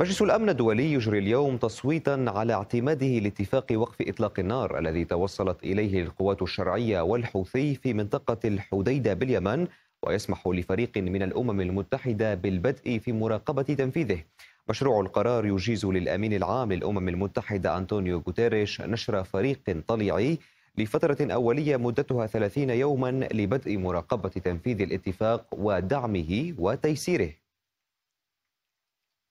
مجلس الأمن الدولي يجري اليوم تصويتا على اعتماده لاتفاق وقف إطلاق النار الذي توصلت إليه القوات الشرعية والحوثي في منطقة الحديدة باليمن ويسمح لفريق من الأمم المتحدة بالبدء في مراقبة تنفيذه مشروع القرار يجيز للأمين العام للأمم المتحدة أنطونيو غوتيريش نشر فريق طليعي لفترة أولية مدتها 30 يوما لبدء مراقبة تنفيذ الاتفاق ودعمه وتيسيره